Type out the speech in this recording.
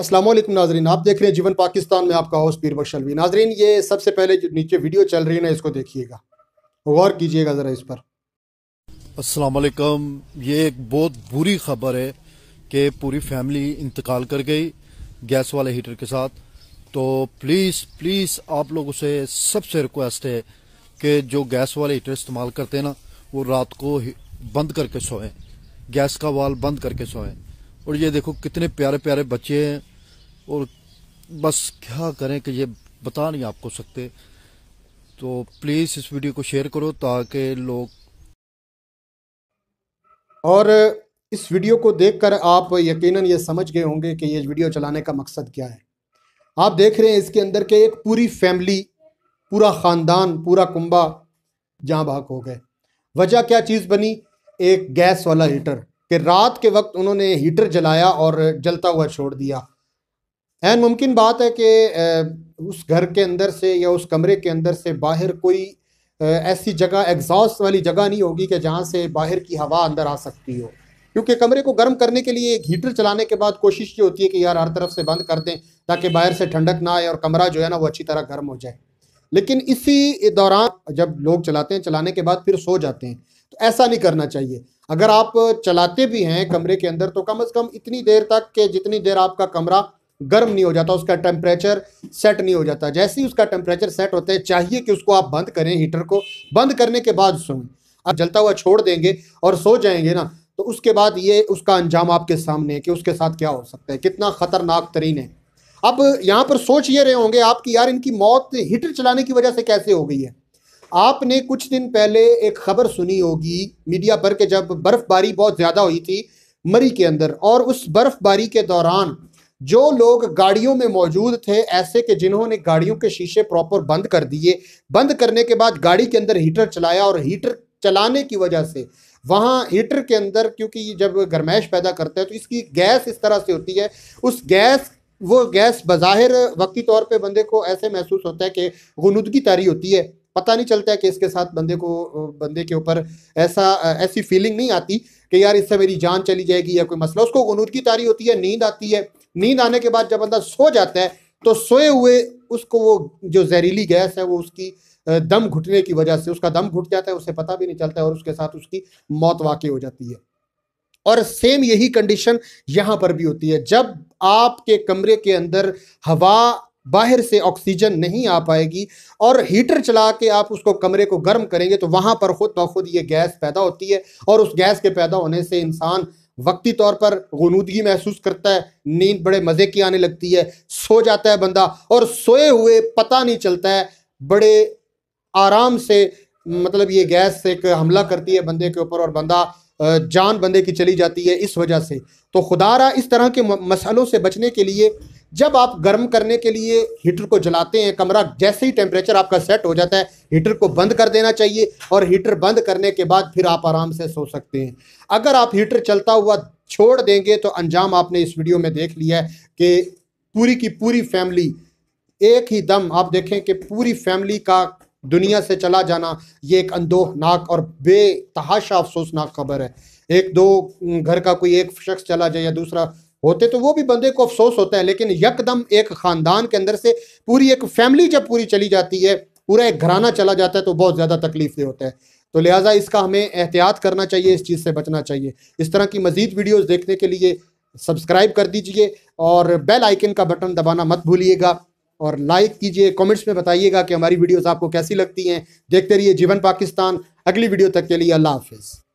असलम नाजरीन आप देख रहे हैं जीवन पाकिस्तान में आपका होस्ट पीर बख्श अलवी नाजरीन ये सबसे पहले जो नीचे वीडियो चल रही है ना इसको देखिएगा गौर कीजिएगा ज़रा इस पर असलकम ये एक बहुत बुरी खबर है कि पूरी फैमिली इंतकाल कर गई गैस वाले हीटर के साथ तो प्लीज़ प्लीज़ आप लोगों से सबसे रिक्वेस्ट है कि जो गैस वाले हीटर इस्तेमाल करते हैं ना वो रात को बंद करके सोएं गैस का वाल बंद करके सोएं और ये देखो कितने प्यारे प्यारे बच्चे हैं और बस क्या करें कि ये बता नहीं आपको सकते तो प्लीज़ इस वीडियो को शेयर करो ताकि लोग और इस वीडियो को देखकर आप यकीनन ये समझ गए होंगे कि ये वीडियो चलाने का मकसद क्या है आप देख रहे हैं इसके अंदर के एक पूरी फैमिली पूरा ख़ानदान पूरा कुंबा जहाँ भाग हो गए वजह क्या चीज़ बनी एक गैस वाला हीटर कि रात के वक्त उन्होंने हीटर जलाया और जलता हुआ छोड़ दिया एन मुमकिन बात है कि उस घर के अंदर से या उस कमरे के अंदर से बाहर कोई ऐसी जगह एग्जॉस्ट वाली जगह नहीं होगी कि जहाँ से बाहर की हवा अंदर आ सकती हो क्योंकि कमरे को गर्म करने के लिए एक हीटर चलाने के बाद कोशिश ये होती है कि यार हर तरफ से बंद कर दें ताकि बाहर से ठंडक ना आए और कमरा जो है ना वो अच्छी तरह गर्म हो जाए लेकिन इसी दौरान जब लोग चलाते हैं चलाने के बाद फिर सो जाते हैं तो ऐसा नहीं करना चाहिए अगर आप चलाते भी हैं कमरे के अंदर तो कम अज़ कम इतनी देर तक कि जितनी देर आपका कमरा गर्म नहीं हो जाता उसका टेम्परेचर सेट नहीं हो जाता जैसे ही उसका टेम्परेचर सेट होता है चाहिए कि उसको आप बंद करें हीटर को बंद करने के बाद सुन आप जलता हुआ छोड़ देंगे और सो जाएंगे ना तो उसके बाद ये उसका अंजाम आपके सामने है कि उसके साथ क्या हो सकता है कितना ख़तरनाक तरीन है अब यहाँ पर सोच ये रहे होंगे आप कि यार इनकी मौत हीटर चलाने की वजह से कैसे हो गई है आपने कुछ दिन पहले एक खबर सुनी होगी मीडिया पर के जब बर्फ़बारी बहुत ज़्यादा हुई थी मरी के अंदर और उस बर्फ़बारी के दौरान जो लोग गाड़ियों में मौजूद थे ऐसे कि जिन्होंने गाड़ियों के शीशे प्रॉपर बंद कर दिए बंद करने के बाद गाड़ी के अंदर हीटर चलाया और हीटर चलाने की वजह से वहाँ हीटर के अंदर क्योंकि जब गर्माइश पैदा करता है तो इसकी गैस इस तरह से होती है उस गैस वो गैस बाहिर वक्ती तौर पे बंदे को ऐसे महसूस होता है कि गनुदगी तारी होती है पता नहीं चलता है कि इसके साथ बंदे को बंदे के ऊपर ऐसा ऐसी फीलिंग नहीं आती कि यार इससे मेरी जान चली जाएगी या कोई मसला उसको गनूद तारी होती है नींद आती है नींद आने के बाद जब बंदा सो जाता है तो सोए हुए उसको वो जो जहरीली गैस है वो उसकी दम घुटने की वजह से उसका दम घुट जाता है उसे पता भी नहीं चलता और उसके साथ उसकी मौत वाकई हो जाती है और सेम यही कंडीशन यहां पर भी होती है जब आपके कमरे के अंदर हवा बाहर से ऑक्सीजन नहीं आ पाएगी और हीटर चला के आप उसको कमरे को गर्म करेंगे तो वहां पर खुद ब खुद ये गैस पैदा होती है और उस गैस के पैदा होने से इंसान वक्ती तौर पर गनूदगी महसूस करता है नींद बड़े मज़े की आने लगती है सो जाता है बंदा और सोए हुए पता नहीं चलता है बड़े आराम से मतलब ये गैस एक हमला करती है बंदे के ऊपर और बंदा जान बंदे की चली जाती है इस वजह से तो खुदारा इस तरह के मसलों से बचने के लिए जब आप गर्म करने के लिए हीटर को जलाते हैं कमरा जैसे ही टेम्परेचर आपका सेट हो जाता है हीटर को बंद कर देना चाहिए और हीटर बंद करने के बाद फिर आप आराम से सो सकते हैं अगर आप हीटर चलता हुआ छोड़ देंगे तो अंजाम आपने इस वीडियो में देख लिया है कि पूरी की पूरी फैमिली एक ही दम आप देखें कि पूरी फैमिली का दुनिया से चला जाना ये एक अनदोहनाक और बेतहाशा अफसोसनाक खबर है एक दो घर का कोई एक शख्स चला जाए या दूसरा होते तो वो भी बंदे को अफसोस होता है लेकिन यकदम एक ख़ानदान के अंदर से पूरी एक फैमिली जब पूरी चली जाती है पूरा एक घराना चला जाता है तो बहुत ज़्यादा तकलीफ होता है तो लिहाजा इसका हमें एहतियात करना चाहिए इस चीज़ से बचना चाहिए इस तरह की मज़ीद वीडियोज़ देखने के लिए सब्सक्राइब कर दीजिए और बेल आइकन का बटन दबाना मत भूलिएगा और लाइक कीजिए कमेंट्स में बताइएगा कि हमारी वीडियोस आपको कैसी लगती हैं देखते रहिए जीवन पाकिस्तान अगली वीडियो तक के लिए अल्लाह हाफिज़